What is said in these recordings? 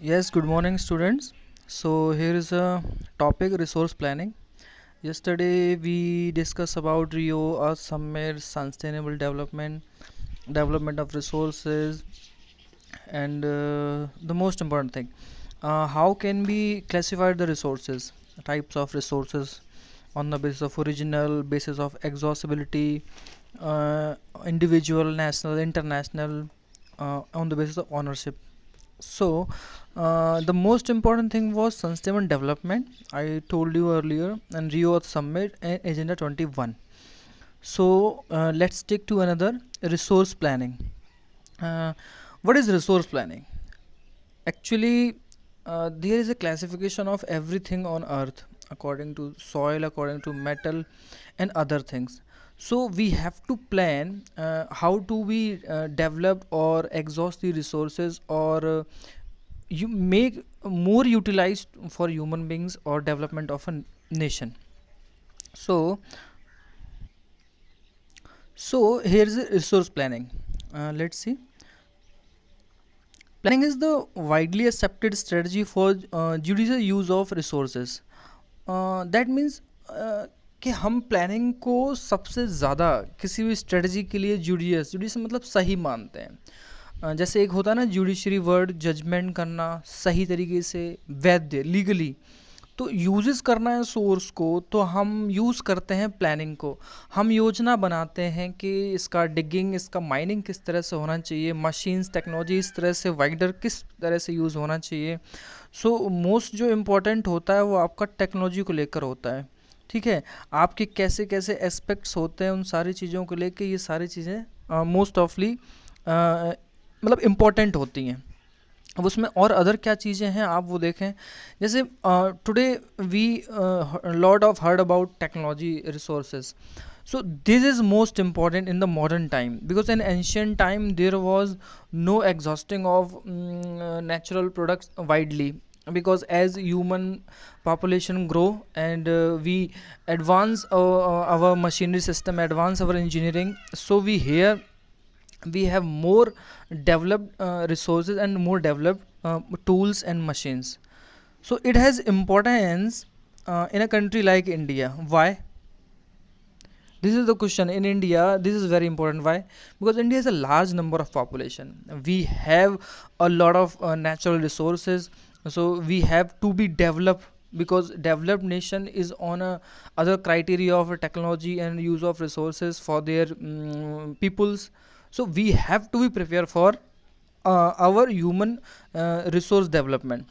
yes good morning students so here is a topic resource planning yesterday we discussed about rio earth summit sustainable development development of resources and uh, the most important thing uh, how can we classify the resources types of resources on the basis of original basis of exhaustibility uh, individual national international uh, on the basis of ownership so uh, the most important thing was sustainable development i told you earlier and rio summit and agenda 21 so uh, let's stick to another resource planning uh, what is resource planning actually uh, there is a classification of everything on earth according to soil according to metal and other things so we have to plan uh, how do we uh, develop or exhaust the resources or uh, you make more utilized for human beings or development of a nation so so here's resource planning uh, let's see planning is the widely accepted strategy for uh, judicious use of resources uh, that means कि हम planning को सबसे ज़्यादा किसी भी strategy के लिए जुडियस जुडियस मतलब सही मानते हैं जैसे एक होता है ना जुडिशरी वर्ड जजमेंट करना सही तरीके से वैध लीगली तो यूजेस करना है सोर्स को तो हम यूज़ करते हैं प्लानिंग को हम योजना बनाते हैं कि इसका डिगिंग इसका माइनिंग किस तरह से होना चाहिए मशीन्स टेक्नोलॉजी इस तरह से वाइडर किस तरह से यूज़ होना चाहिए सो so, मोस्ट जो इम्पोर्टेंट होता है वो आपका टेक्नोलॉजी को लेकर होता है ठीक है आपके कैसे कैसे एस्पेक्ट्स होते हैं उन सारी चीज़ों को लेके ये सारी चीज़ें मोस्ट ऑफली मतलब इम्पॉर्टेंट होती हैं अब उसमें और अदर क्या चीज़ें हैं आप वो देखें जैसे today we lord of heard about technology resources so this is most important in the modern time because in ancient time there was no exhausting of natural products widely because as human population grow and uh, we advance our, uh, uh, our machinery system advance our engineering so we here we have more developed uh, resources and more developed uh, tools and machines so it has importance uh, in a country like india why this is the question in india this is very important why because india has a large number of population we have a lot of uh, natural resources so we have to be developed because developed nation is on a other criteria of technology and use of resources for their um, peoples so we have to be prepared for uh, our human uh, resource development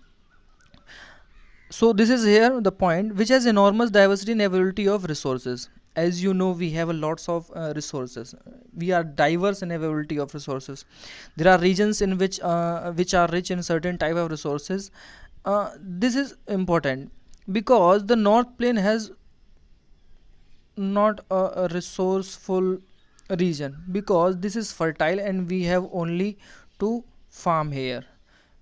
so this is here the point which has enormous diversity and availability of resources as you know we have a lots of uh, resources we are diverse in availability of resources there are regions in which uh, which are rich in certain type of resources uh, this is important because the north plain has not a, a resourceful region because this is fertile and we have only to farm here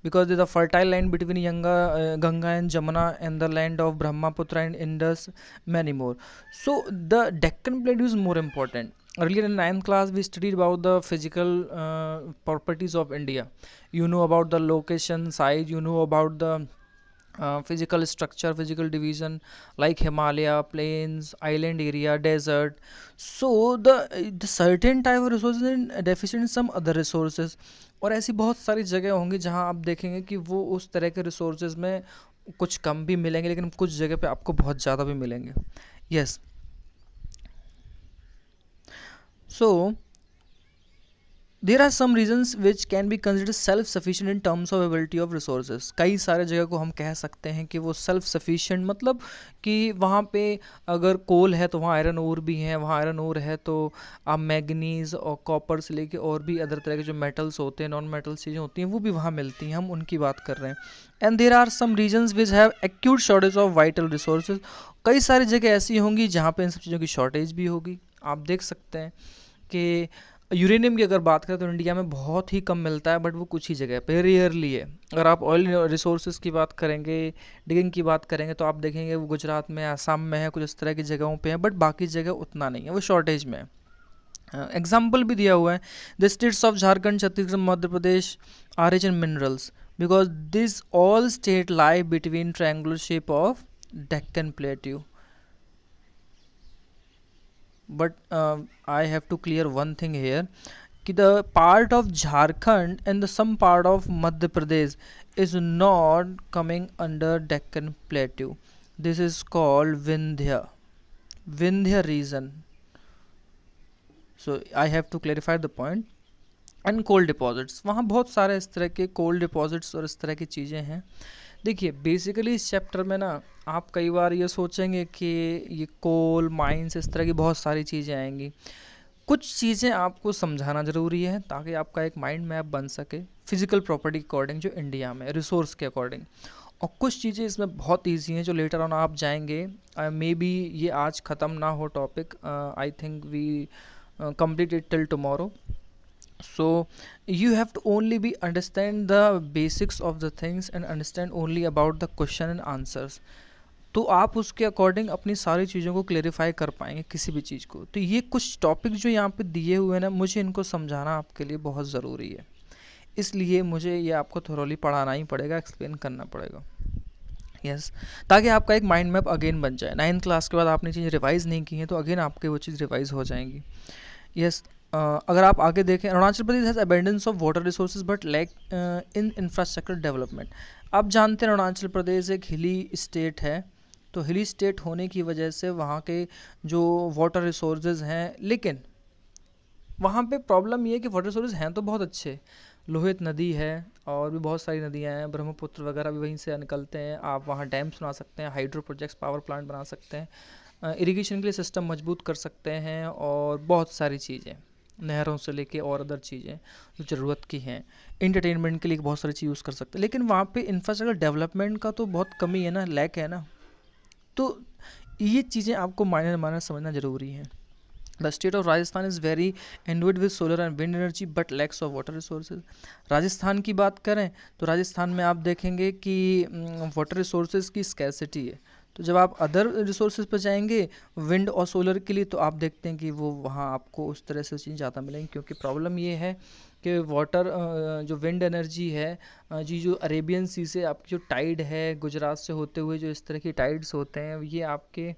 because there's a fertile land between Yanga, uh, Ganga and Jamuna and the land of Brahmaputra and Indus, many more. So the Deccan plateau is more important. Earlier in 9th class, we studied about the physical uh, properties of India. You know about the location, size, you know about the uh, physical structure physical division like himalaya plains island area desert so the, the certain type of resources are deficient in some other resources और ऐसी बहुत सारी जगह होंगी जहाँ आप देखेंगे कि वो उस तरह के रिसोर्सेज में कुछ कम भी मिलेंगे लेकिन कुछ जगह पे आपको बहुत ज़्यादा भी मिलेंगे yes so there are some reasons which can be consider self sufficient in terms of ability of resources कई सारे जगह को हम कह सकते हैं कि वो सेल्फ सफिशियंट मतलब कि वहाँ पे अगर कोल है तो वहाँ आयरन ओर भी हैं वहाँ आयरन ओर है तो आप मैगनीज और कॉपर से लेके और भी अदर तरह के जो मेटल्स होते हैं नॉन मेटल्स चीज़ें होती हैं वो भी वहाँ मिलती हैं हम उनकी बात कर रहे हैं and there are some reasons which have acute shortage of vital resources कई सारी जगह ऐसी होंगी जहाँ पर इन सब चीज़ों की शॉर्टेज भी होगी आप देख सकते हैं कि यूरेनियम की अगर बात करें तो इंडिया में बहुत ही कम मिलता है बट वो कुछ ही जगह पे रेयरली है अगर आप ऑयल रिसोर्सेज की बात करेंगे डिगिंग की बात करेंगे तो आप देखेंगे वो गुजरात में आसाम में है कुछ इस तरह की जगहों पे है बट बाकी जगह उतना नहीं है वो शॉर्टेज में है एग्जाम्पल भी दिया हुआ है the states of Jharkhand Chhattisgarh Madhya Pradesh are rich and minerals because this all state lie between triangular shape of Deccan plateau but uh, I have to clear one thing here the part of Jharkhand and the some part of Madhya Pradesh is not coming under Deccan Plateau this is called Vindhya Vindhya region so I have to clarify the point and coal deposits वहाँ बहुत सारे इस तरह के cold deposits और इस तरह की चीज़ें हैं देखिए बेसिकली इस चैप्टर में ना आप कई बार ये सोचेंगे कि ये कोल माइंस इस तरह की बहुत सारी चीज़ें आएंगी कुछ चीज़ें आपको समझाना ज़रूरी है ताकि आपका एक माइंड मैप बन सके फिजिकल प्रॉपर्टी के अकॉर्डिंग जो इंडिया में रिसोर्स के अकॉर्डिंग और कुछ चीज़ें इसमें बहुत ईजी हैं जो लेटर ऑन आप जाएंगे मे बी ये आज ख़त्म ना हो topic I think we complete it till tomorrow so you have to only be understand the basics of the things and understand only about the question and answers तो आप उसके अकॉर्डिंग अपनी सारी चीज़ों को क्लेरिफाई कर पाएंगे किसी भी चीज़ को तो ये कुछ टॉपिक जो यहाँ पे दिए हुए हैं ना मुझे इनको समझाना आपके लिए बहुत ज़रूरी है इसलिए मुझे ये आपको थोरोली पढ़ाना ही पड़ेगा एक्सप्लेन करना पड़ेगा यस yes. ताकि आपका एक माइंड मैप अगेन बन जाए नाइन्थ क्लास के बाद आपने चीज़ रिवाइज़ नहीं की है तो अगेन आपके वो चीज़ रिवाइज़ हो जाएंगी यस yes. अगर आप आगे देखें Arunachal Pradesh has abundance of water resource but lack in infrastructure development आप जानते हैं अरुणाचल प्रदेश एक हिली स्टेट है तो हिली स्टेट होने की वजह से वहाँ के जो वाटर रिसोर्सेज हैं लेकिन वहाँ पे प्रॉब्लम ये है कि वाटर रिसोर्स हैं तो बहुत अच्छे लोहित नदी है और भी बहुत सारी नदियाँ हैं ब्रह्मपुत्र वगैरह भी वहीं से निकलते हैं आप वहाँ डैम्स बना सकते हैं हाइड्रो प्रोजेक्ट्स पावर प्लांट बना सकते हैं इरिगेशन के लिए सिस्टम मजबूत कर सकते हैं और बहुत सारी चीज़ें नहरों से लेके और अदर चीज़ें जो ज़रूरत की हैं इंटरटेनमेंट के लिए बहुत सारी चीज़ यूज़ कर सकते हैं लेकिन वहाँ पे इंफ्रास्ट्रक्चर डेवलपमेंट का तो बहुत कमी है ना लैक है ना तो ये चीज़ें आपको मायने मायने समझना ज़रूरी है the state of Rajasthan is very endowed with solar and wind energy but lacks of water resources Rajasthan की बात करें तो राजस्थान में आप देखेंगे कि वाटर रिसोर्सेज की स्कैसिटी है तो जब आप अदर रिसोर्सेज पर जाएंगे विंड और सोलर के लिए तो आप देखते हैं कि वो वहाँ आपको उस तरह से चीज़ ज़्यादा मिलेंगी क्योंकि प्रॉब्लम ये है कि वाटर जो विंड एनर्जी है जी जो अरेबियन सी से आपकी जो टाइड है गुजरात से होते हुए जो इस तरह की टाइड्स होते हैं ये आपके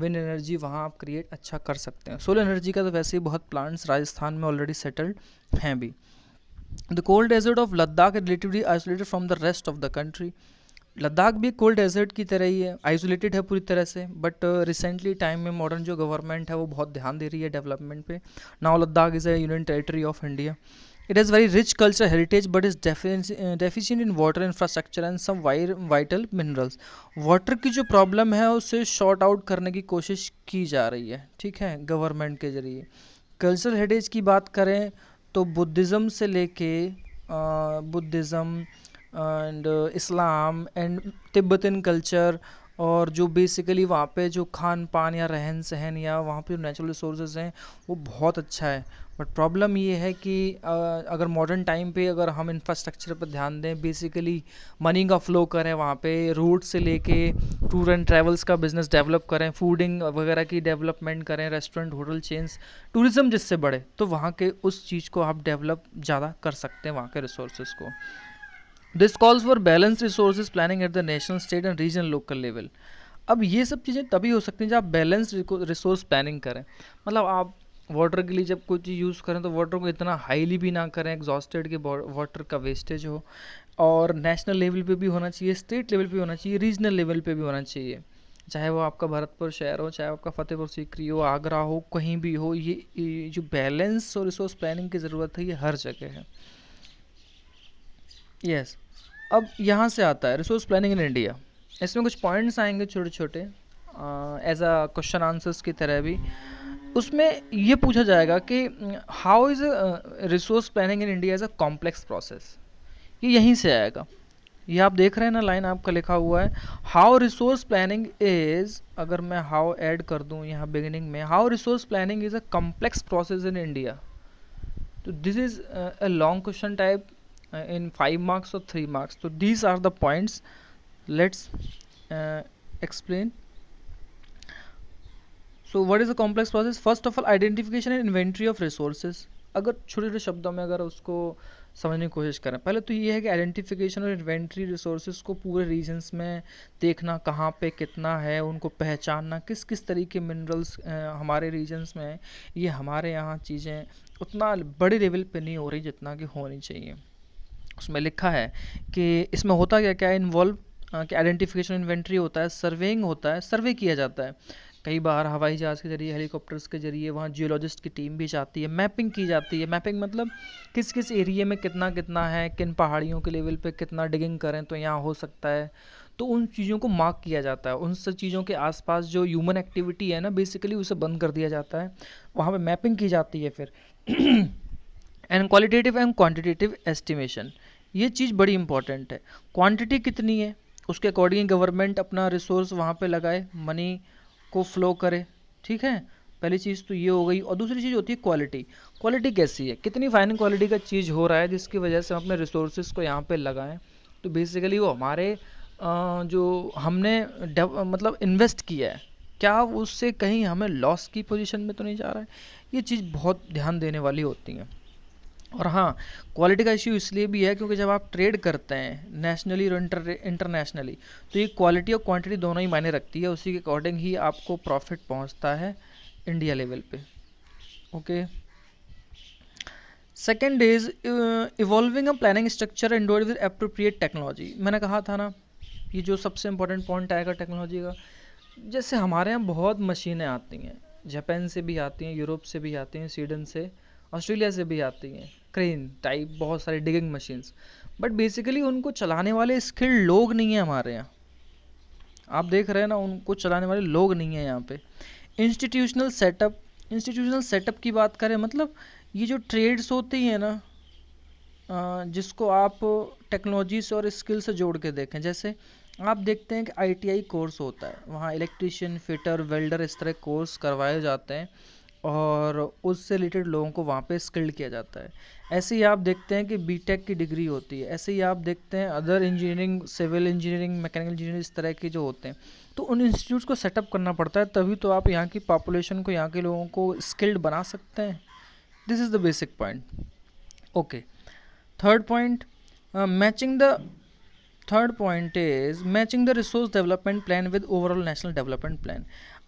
विंड एनर्जी वहाँ आप क्रिएट अच्छा कर सकते हैं सोलर एनर्जी का तो वैसे ही बहुत प्लांट्स राजस्थान में ऑलरेडी सेटल्ड हैं भी the cold desert of Ladakh relatively isolated from the rest of the country Ladakh भी कोल्ड डेजर्ट की तरह ही है आइसोलेटेड है पूरी तरह से बट रिसेंटली टाइम में मॉडर्न जो गवर्नमेंट है वो बहुत ध्यान दे रही है डेवलपमेंट पे now Ladakh is a union territory of India it is very rich culture heritage but is uh, deficient in water infrastructure and some vital minerals water की जो प्रॉब्लम है उसे शॉर्ट आउट करने की कोशिश की जा रही है ठीक है गवर्नमेंट के ज़रिए कल्चरल हेरिटेज की बात करें तो बुद्धिज़्म से लेके Buddhism uh, and Islam and Tibetan culture और जो बेसिकली वहाँ पे जो खान पान या रहन सहन या वहाँ पे जो नेचुरल रिसोर्सेज हैं वो बहुत अच्छा है बट प्रॉब्लम ये है कि अगर मॉडर्न टाइम पे अगर हम इंफ्रास्ट्रक्चर पर ध्यान दें बेसिकली मनी का फ्लो करें वहाँ पे रोड से लेके टूर एंड ट्रैवल्स का बिज़नेस डेवलप करें फूडिंग वगैरह की डेवलपमेंट करें रेस्टोरेंट होटल चेन्स टूरिज़्म जिससे बढ़े तो वहाँ के उस चीज़ को आप डेवलप ज़्यादा कर सकते हैं वहाँ के रिसोर्सेज को this calls for balance resource planning at the national state and regional local level अब ये सब चीज़ें तभी हो सकती हैं जब आप बैलेंस रिसोर्स प्लानिंग करें मतलब आप वाटर के लिए जब कोई चीज़ यूज़ करें तो वाटर को इतना हाईली भी ना करें एग्जॉस्टेड के वाटर का वेस्टेज हो और नेशनल लेवल पे भी होना चाहिए स्टेट लेवल पे होना चाहिए रीजनल लेवल पे भी होना चाहिए चाहे वो आपका भरतपुर शहर हो चाहे आपका फतेहपुर सीकरी हो आगरा हो कहीं भी हो ये, ये जो बैलेंस और रिसोर्स प्लानिंग की ज़रूरत है ये हर जगह है यस अब यहाँ से आता है रिसोर्स प्लानिंग इन इंडिया इसमें कुछ पॉइंट्स आएंगे छोटे छोटे एज अ क्वेश्चन आंसर्स की तरह भी उसमें ये पूछा जाएगा कि how is resource planning in India is a complex process ये यहीं से आएगा ये आप देख रहे हैं ना लाइन आपका लिखा हुआ है हाउ रिसोर्स प्लानिंग इज़ अगर मैं हाउ ऐड कर दूँ यहाँ बिगिनिंग में how resource planning is a complex process in India तो this is a long question type uh, in 5 marks or 3 marks so these are the points let's uh, explain so what is the complex process first of all identification and inventory of resources अगर छोटे छोटे शब्दों में अगर उसको समझने की कोशिश करें पहले तो ये है कि आइडेंटिफिकेशन और इन्वेंट्री रिसोर्सेज को पूरे रीजन्स में देखना कहाँ पे कितना है उनको पहचानना किस किस तरीके मिनरल्स हमारे रीजन्स में हैं ये हमारे यहाँ चीज़ें उतना बड़े लेवल पे नहीं हो रही जितना कि होनी चाहिए उसमें लिखा है कि इसमें होता क्या क्या इन्वॉल्व कि आइडेंटिफिकेशन इन्वेंट्री होता है सर्वेइंग होता है सर्वे किया जाता है कई बार हवाई जहाज़ के जरिए हेलीकॉप्टर्स के जरिए वहाँ जियोलॉजिस्ट की टीम भी जाती है मैपिंग की जाती है मैपिंग मतलब किस किस एरिए में कितना कितना है किन पहाड़ियों के लेवल पे कितना डिगिंग करें तो यहाँ हो सकता है तो उन चीज़ों को मार्क किया जाता है उन सब चीज़ों के आसपास जो ह्यूमन एक्टिविटी है ना बेसिकली उसे बंद कर दिया जाता है वहाँ पर मैपिंग की जाती है फिर and qualitative and quantitative estimation ये चीज़ बड़ी इंपॉर्टेंट है क्वांटिटी कितनी है उसके अकॉर्डिंग गवर्नमेंट अपना रिसोर्स वहाँ पे लगाए मनी को फ्लो करे ठीक है पहली चीज़ तो ये हो गई और दूसरी चीज़ होती है क्वालिटी क्वालिटी कैसी है कितनी फाइन क्वालिटी का चीज़ हो रहा है जिसकी वजह से हम अपने रिसोर्स को यहाँ पे लगाएं तो बेसिकली वो हमारे जो हमने मतलब इन्वेस्ट किया है क्या उससे कहीं हमें लॉस की पोजीशन में तो नहीं जा रहा है ये चीज़ बहुत ध्यान देने वाली होती है और हाँ क्वालिटी का इश्यू इसलिए भी है क्योंकि जब आप ट्रेड करते हैं नेशनली और इंटर इंटरनेशनली तो ये क्वालिटी और क्वांटिटी दोनों ही मायने रखती है उसी के अकॉर्डिंग ही आपको प्रॉफिट पहुंचता है इंडिया लेवल पे okay second is evolving a planning structure endowed with appropriate technology मैंने कहा था ना ये जो सबसे इंपॉर्टेंट पॉइंट आएगा टेक्नोलॉजी का जैसे हमारे यहाँ बहुत मशीनें आती हैं जापान से भी आती हैं यूरोप से भी आती हैं स्वीडन से ऑस्ट्रेलिया से भी आती हैं क्रेन टाइप बहुत सारी डिगिंग मशीन्स बट बेसिकली उनको चलाने वाले स्किल्ड लोग नहीं हैं हमारे यहाँ आप देख रहे हैं ना उनको चलाने वाले लोग नहीं हैं यहाँ पे इंस्टीट्यूशनल सेटअप इंस्टीट्यूशनल सेटअप की बात करें मतलब ये जो ट्रेड्स होती हैं ना जिसको आप टेक्नोलॉजी से और स्किल से जोड़ के देखें जैसे आप देखते हैं कि आईटीआई कोर्स होता है वहाँ इलेक्ट्रिशियन फिटर वेल्डर इस तरह कोर्स करवाए जाते हैं और उससे रिलेटेड लोगों को वहाँ पे स्किल्ड किया जाता है ऐसे ही आप देखते हैं कि बीटेक की डिग्री होती है ऐसे ही आप देखते हैं other engineering civil engineering mechanical engineering इस तरह के जो होते हैं तो उन इंस्टीट्यूट्स को सेटअप करना पड़ता है तभी तो आप यहाँ की पॉपुलेशन को यहाँ के लोगों को स्किल्ड बना सकते हैं this is the basic point okay third point matching the third point is matching the resource development plan with overall national development plan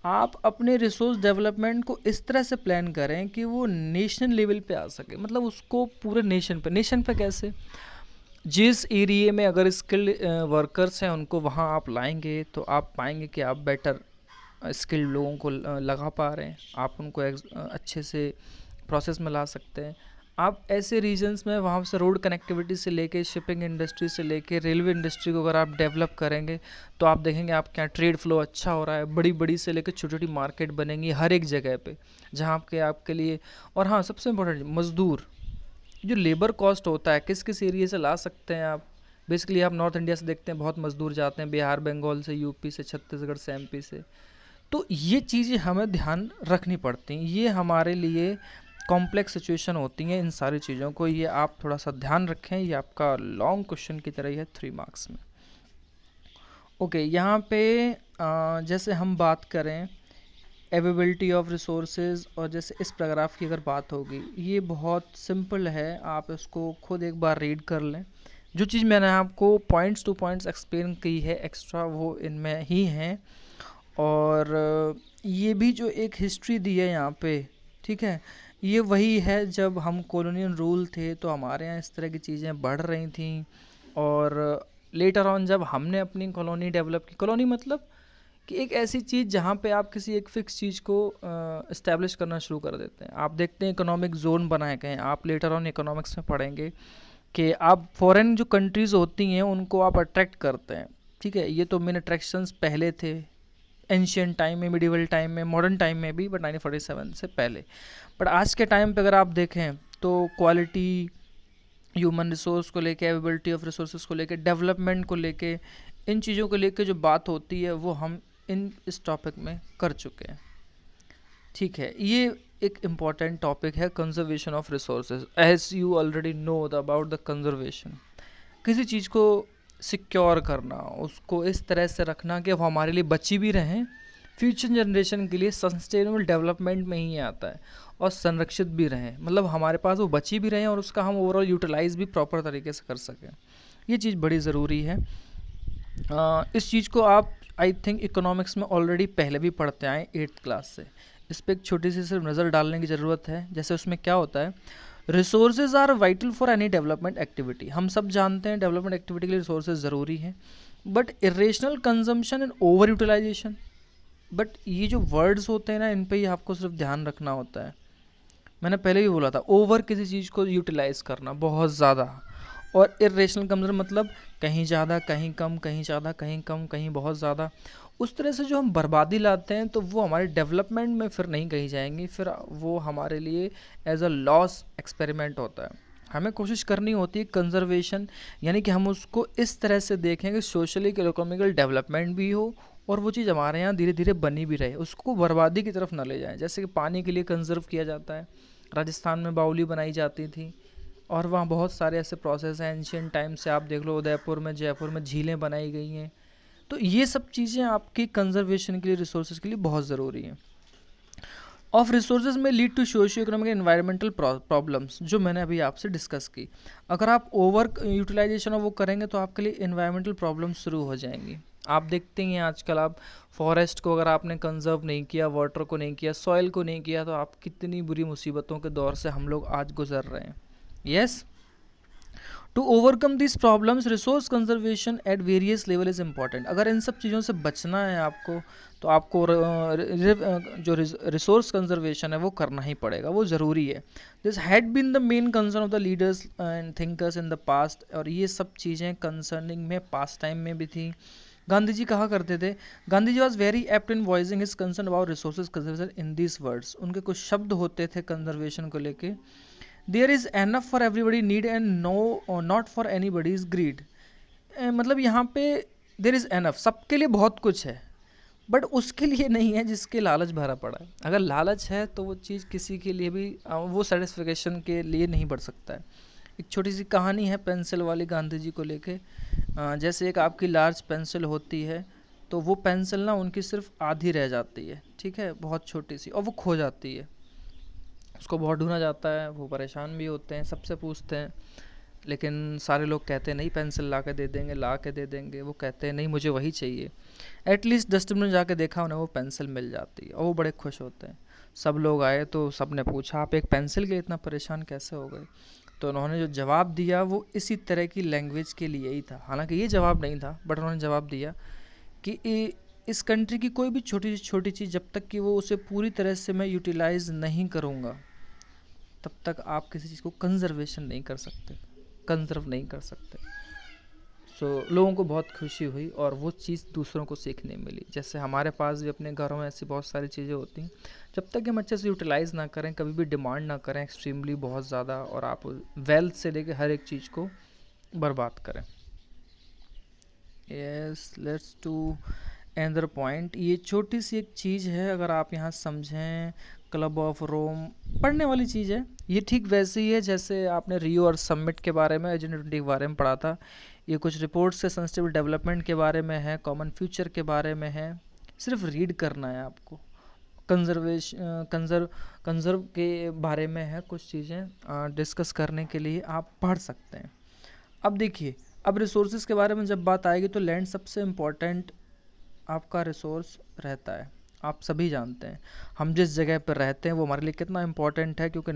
आप अपने रिसोर्स डेवलपमेंट को इस तरह से प्लान करें कि वो नेशनल लेवल पे आ सके मतलब उसको पूरे नेशन पे नेशन पे कैसे जिस एरिए में अगर स्किल्ड वर्कर्स हैं उनको वहाँ आप लाएंगे तो आप पाएंगे कि आप बेटर स्किल्ड लोगों को लगा पा रहे हैं आप उनको अच्छे से प्रोसेस में ला सकते हैं आप ऐसे रीजन्स में वहाँ से रोड कनेक्टिविटी से लेके शिपिंग इंडस्ट्री से लेके रेलवे इंडस्ट्री को अगर आप डेवलप करेंगे तो आप देखेंगे आपके यहाँ ट्रेड फ्लो अच्छा हो रहा है बड़ी बड़ी से लेकर छोटी छोटी मार्केट बनेंगी हर एक जगह पे जहाँ आपके आपके लिए और हाँ सबसे इम्पोर्टेंट मज़दूर जो लेबर कॉस्ट होता है किस किस एरिए से ला सकते हैं आप बेसिकली आप नॉर्थ इंडिया से देखते हैं बहुत मज़दूर जाते हैं बिहार बंगाल से यूपी से छत्तीसगढ़ से एमपी से तो ये चीज़ें हमें ध्यान रखनी पड़ती हैं ये हमारे लिए कॉम्प्लेक्स सिचुएशन होती हैं इन सारी चीज़ों को ये आप थोड़ा सा ध्यान रखें ये आपका लॉन्ग क्वेश्चन की तरह ही है थ्री मार्क्स में ओके okay, यहाँ पे जैसे हम बात करें एवेबिलिटी ऑफ रिसोर्स और जैसे इस पैराग्राफ की अगर बात होगी ये बहुत सिंपल है आप इसको खुद एक बार रीड कर लें जो चीज़ मैंने आपको पॉइंट्स टू पॉइंट्स एक्सप्लेन की है एक्स्ट्रा वो इनमें ही हैं और ये भी जो एक हिस्ट्री दी है यहाँ पे ठीक है ये वही है जब हम कॉलोनियल रूल थे तो हमारे यहाँ इस तरह की चीज़ें बढ़ रही थी और लेटर ऑन जब हमने अपनी कॉलोनी डेवलप की कॉलोनी मतलब कि एक ऐसी चीज़ जहाँ पे आप किसी एक फ़िक्स चीज़ को इस्टेब्लिश करना शुरू कर देते हैं आप देखते हैं इकोनॉमिक जोन बनाए गए हैं आप लेटर ऑन इकोनॉमिक्स में पढ़ेंगे कि आप फॉरेन जो कंट्रीज़ होती हैं उनको आप अट्रैक्ट करते हैं ठीक है ये तो मेन अट्रैक्शंस पहले थे एंशियन टाइम में मिडिवल टाइम में मॉडर्न टाइम में भी बट नाइनटीन से पहले बट आज के टाइम पर अगर आप देखें तो क्वालिटी ह्यूमन रिसोर्स को लेके अवेबिलिटी ऑफ रिसोर्स को लेके डेवलपमेंट को लेके इन चीज़ों को लेके जो बात होती है वो हम इन इस टॉपिक में कर चुके हैं ठीक है ये एक इम्पॉर्टेंट टॉपिक है conservation of resource as you already know the about the conservation किसी चीज़ को सिक्योर करना उसको इस तरह से रखना कि वो हमारे लिए बची भी रहें फ्यूचर जनरेशन के लिए सस्टेनेबल डेवलपमेंट में ही आता है और संरक्षित भी रहें मतलब हमारे पास वो बची भी रहें और उसका हम ओवरऑल यूटिलाइज भी प्रॉपर तरीके से कर सकें ये चीज़ बड़ी ज़रूरी है आ, इस चीज़ को आप आई थिंक इकोनॉमिक्स में ऑलरेडी पहले भी पढ़ते आए एट्थ क्लास से इस पर एक छोटी सी सिर्फ नज़र डालने की ज़रूरत है जैसे उसमें क्या होता है resources are vital for any development activity हम सब जानते हैं डेवलपमेंट एक्टिविटी के लिए रिसोर्सेज ज़रूरी हैं but irrational consumption and over utilization but ये जो वर्ड्स होते हैं ना इन पर ही आपको सिर्फ ध्यान रखना होता है मैंने पहले भी बोला था ओवर किसी चीज़ को यूटिलाइज करना बहुत ज़्यादा और इेशनल कमजोर मतलब कहीं ज़्यादा कहीं कम कहीं ज़्यादा कहीं कम कहीं बहुत ज़्यादा उस तरह से जो हम बर्बादी लाते हैं तो वो हमारे डेवलपमेंट में फिर नहीं कही जाएंगी फिर वो हमारे लिए एज अ लॉस एक्सपेरिमेंट होता है हमें कोशिश करनी होती है कंजर्वेशन यानी कि हम उसको इस तरह से देखें कि सोशली इकोनॉमिकल डेवलपमेंट भी हो और वो चीज़ हमारे यहाँ धीरे धीरे बनी भी रहे उसको बर्बादी की तरफ ना ले जाएं जैसे कि पानी के लिए कंजर्व किया जाता है राजस्थान में बाउली बनाई जाती थी और वहाँ बहुत सारे ऐसे प्रोसेस हैं एंशियन टाइम से आप देख लो उदयपुर में जयपुर में झीलें बनाई गई हैं तो ये सब चीज़ें आपकी कंजर्वेशन के लिए रिसोर्स के लिए बहुत ज़रूरी हैं ऑफ रिसोर्स में lead to socio economic environmental problems जो मैंने अभी आपसे डिस्कस की अगर आप ओवर यूटिलाइजेशन ऑफ वो करेंगे तो आपके लिए इन्वायरमेंटल प्रॉब्लम शुरू हो जाएंगी आप देखते हैं आजकल आप फॉरेस्ट को अगर आपने कंजर्व नहीं किया वाटर को नहीं किया सॉइल को नहीं किया तो आप कितनी बुरी मुसीबतों के दौर से हम लोग आज गुजर रहे हैं yes yes? To overcome this problems resource conservation at various level is important अगर इन सब चीज़ों से बचना है आपको तो आपको जो रिसोर्स कंजर्वेशन है वो करना ही पड़ेगा वो ज़रूरी है this had been the main concern of the leaders and thinkers in the past और ये सब चीज़ें कंसर्निंग में पास्ट टाइम में भी थी गांधी जी कहा करते थे Gandhi ji was very apt in voicing is concern about resource conservation in this words उनके कुछ शब्द होते थे कंजर्वेशन को लेके there is enough for everybody need and no not for anybody is greed मतलब यहाँ पे देर इज़ एनफ सबके लिए बहुत कुछ है बट उसके लिए नहीं है जिसके लालच भरा पड़ा है अगर लालच है तो वो चीज़ किसी के लिए भी वो सेटिस्फिकेशन के लिए नहीं बढ़ सकता है एक छोटी सी कहानी है पेंसिल वाली गांधी जी को लेके जैसे एक आपकी लार्ज पेंसिल होती है तो वो पेंसिल ना उनकी सिर्फ आधी रह जाती है ठीक है बहुत छोटी सी और वो खो जाती है उसको बहुत ढूंढा जाता है वो परेशान भी होते हैं सबसे पूछते हैं लेकिन सारे लोग कहते हैं नहीं पेंसिल ला के दे देंगे ला के दे देंगे वो कहते हैं नहीं मुझे वही चाहिए एटलीस्ट डस्टबिन में जाके देखा उन्हें वो पेंसिल मिल जाती है और वो बड़े खुश होते हैं सब लोग आए तो सब ने पूछा आप एक पेंसिल के इतना परेशान कैसे हो गए तो उन्होंने जो जवाब दिया वो इसी तरह की लैंग्वेज के लिए ही था हालांकि ये जवाब नहीं था बट उन्होंने जवाब दिया कि इस कंट्री की कोई भी छोटी छोटी चीज़ जब तक कि वो उसे पूरी तरह से मैं यूटिलाइज़ नहीं करूँगा तब तक आप किसी चीज़ को कंजर्वेशन नहीं कर सकते कंजर्व नहीं कर सकते सो so, लोगों को बहुत खुशी हुई और वो चीज़ दूसरों को सीखने मिली जैसे हमारे पास भी अपने घरों में ऐसी बहुत सारी चीज़ें होती हैं जब तक हम अच्छे से यूटिलाइज़ ना करें कभी भी डिमांड ना करें एक्सट्रीमली बहुत ज़्यादा और आप वेल्थ से लेकर हर एक चीज़ को बर्बाद करें yes let's to another point ये छोटी सी एक चीज़ है अगर आप यहाँ समझें क्लब ऑफ रोम पढ़ने वाली चीज़ है ये ठीक वैसे ही है जैसे आपने रियो और समिट के बारे में एजेंडा ट्वेंटी के बारे में पढ़ा था ये कुछ रिपोर्ट्स है सेंसिटिव डेवलपमेंट के बारे में है कॉमन फ्यूचर के बारे में है सिर्फ रीड करना है आपको कंजर्वेश कंजर्व कंजर्व के बारे में है कुछ चीज़ें डिस्कस करने के लिए आप पढ़ सकते हैं अब देखिए अब रिसोर्सेज के बारे में जब बात आएगी तो लैंड सबसे इम्पोर्टेंट आपका रिसोर्स रहता है आप सभी जानते हैं हम जिस जगह पर रहते हैं वो हमारे लिए कितना इम्पोर्टेंट है क्योंकि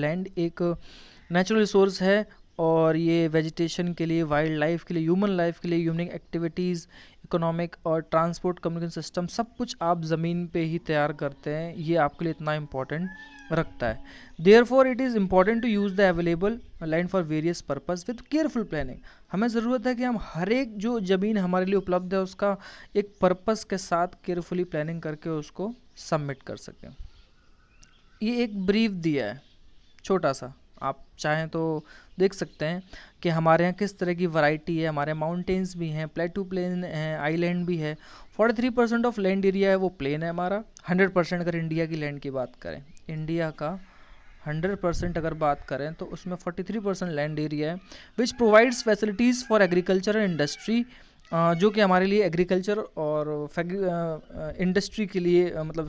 लैंड एक नेचुरल रिसोर्स है और ये वेजिटेशन के लिए वाइल्ड लाइफ के लिए ह्यूमन लाइफ के लिए ह्यूमन एक्टिविटीज़ इकोनॉमिक और ट्रांसपोर्ट कम्युनिकेशन सिस्टम सब कुछ आप ज़मीन पे ही तैयार करते हैं ये आपके लिए इतना इम्पोर्टेंट रखता है therefore it is important to use the available land for various purpose with careful planning हमें ज़रूरत है कि हम हर एक जो ज़मीन हमारे लिए उपलब्ध है उसका एक पर्पज़ के साथ केयरफुली प्लानिंग करके उसको सबमिट कर सकें ये एक ब्रीफ दिया है छोटा सा आप चाहें तो देख सकते हैं कि हमारे यहाँ किस तरह की वैरायटी है हमारे माउंटेन्स भी हैं प्लेटू प्लेन है आइलैंड भी है 43 परसेंट ऑफ लैंड एरिया है वो प्लेन है हमारा 100 परसेंट अगर इंडिया की लैंड की बात करें इंडिया का 100 परसेंट अगर बात करें तो उसमें 43 परसेंट लैंड एरिया है which provides facilities for agriculture and industry जो कि हमारे लिए एग्रीकल्चर और इंडस्ट्री के लिए मतलब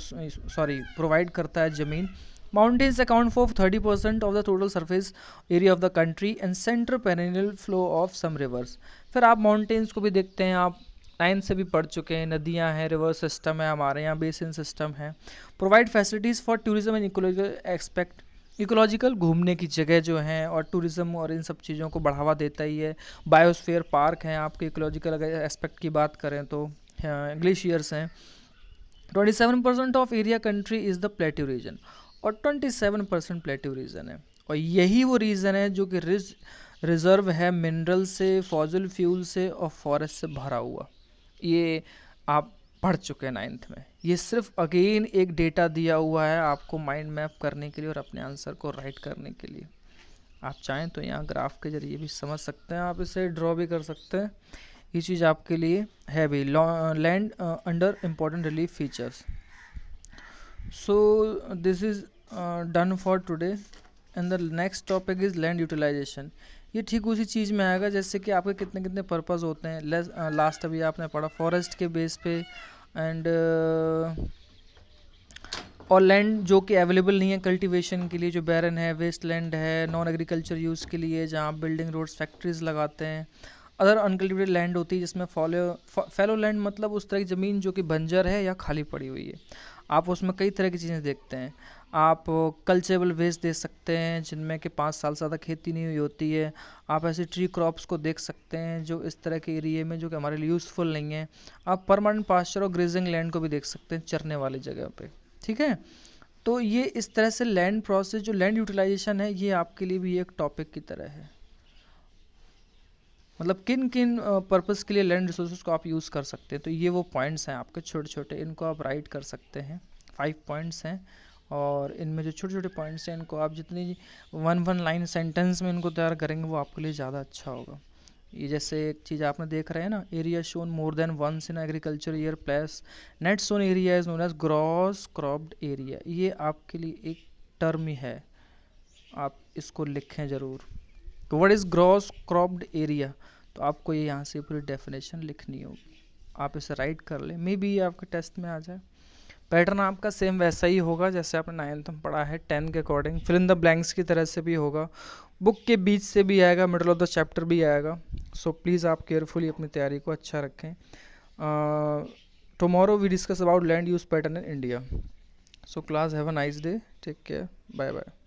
सॉरी प्रोवाइड करता है ज़मीन Mountains account for 30% of the total surface area of the country and center perennial flow of some rivers. फिर आप माउंटेन्स को भी देखते हैं आप नाइन से भी पढ़ चुके हैं नदियाँ हैं रिवर सिस्टम है हमारे यहाँ बेसिन सिस्टम है provide facilities for tourism and ecological aspect ecological घूमने की जगह जो हैं और टूरिज़्म और इन सब चीज़ों को बढ़ावा देता ही है बायोस्फेयर पार्क हैं आपके इकोलॉजिकल अगर एस्पेक्ट की बात करें तो ग्लेशियर्स हाँ, हैं twenty seven percent of area country is the plateau region और 27 परसेंट प्लेटिव रीजन है और यही वो रीज़न है जो कि रिज रिज़र्व है मिनरल से फॉजल फ्यूल से और फॉरेस्ट से भरा हुआ ये आप पढ़ चुके हैं नाइन्थ में ये सिर्फ अगेन एक डेटा दिया हुआ है आपको माइंड मैप करने के लिए और अपने आंसर को राइट करने के लिए आप चाहें तो यहाँ ग्राफ के जरिए भी समझ सकते हैं आप इसे ड्रॉ भी कर सकते हैं ये चीज़ आपके लिए है भी land under important relief features so this is done for today and the next topic is land utilization ये ठीक उसी चीज़ में आएगा जैसे कि आपके कितने कितने पर्पज़ होते हैं लास्ट uh, अभी आपने पढ़ा फॉरेस्ट के बेस पे एंड uh, और लैंड जो कि अवेलेबल नहीं है कल्टीवेशन के लिए जो बैरन है वेस्ट लैंड है नॉन एग्रीकल्चर यूज़ के लिए जहाँ बिल्डिंग रोड्स फैक्ट्रीज लगाते हैं अदर अनकल्टिवेटेड लैंड होती है जिसमें फॉलो फैलो लैंड मतलब उस तरह की ज़मीन जो कि बंजर है या खाली पड़ी हुई है आप उसमें कई तरह की चीज़ें देखते हैं आप कल्चरेबल वेस्ट देख सकते हैं जिनमें कि पाँच साल से ज़्यादा खेती नहीं हुई होती है आप ऐसे ट्री क्रॉप्स को देख सकते हैं जो इस तरह के एरिए में जो कि हमारे लिए यूज़फुल नहीं है आप परमानेंट पास्चर और ग्रेजिंग लैंड को भी देख सकते हैं चरने वाली जगह पर ठीक है तो ये इस तरह से लैंड प्रोसेस जो लैंड यूटिलाइजेशन है ये आपके लिए भी एक टॉपिक की तरह है मतलब किन किन पर्पज़ के लिए लैंड रिसोर्सेज को आप यूज़ कर सकते हैं तो ये वो पॉइंट्स हैं आपके छोटे छोटे इनको आप राइट कर सकते हैं फाइव पॉइंट्स हैं और इनमें जो छोटे छोटे पॉइंट्स हैं इनको आप जितनी वन वन लाइन सेंटेंस में इनको तैयार करेंगे वो आपके लिए ज़्यादा अच्छा होगा ये जैसे एक चीज़ आपने देख रहे हैं ना area sown more than once in agriculture year plus net sown area is known as gross cropped area ये आपके लिए एक टर्म ही है आप इसको लिखें ज़रूर तो what is gross cropped area तो आपको ये यहाँ से पूरी डेफिनेशन लिखनी होगी आप इसे राइट कर लें मे बी ये आपके टेस्ट में आ जाए पैटर्न आपका सेम वैसा ही होगा जैसे आपने नाइन्थ में पढ़ा है टेन के अकॉर्डिंग फिर इन द ब्लैंक्स की तरह से भी होगा बुक के बीच से भी आएगा मिडल ऑफ द चैप्टर भी आएगा सो so, प्लीज़ आप केयरफुली अपनी तैयारी को अच्छा रखें tomorrow we discuss about land use pattern in India so class have a nice day take care bye bye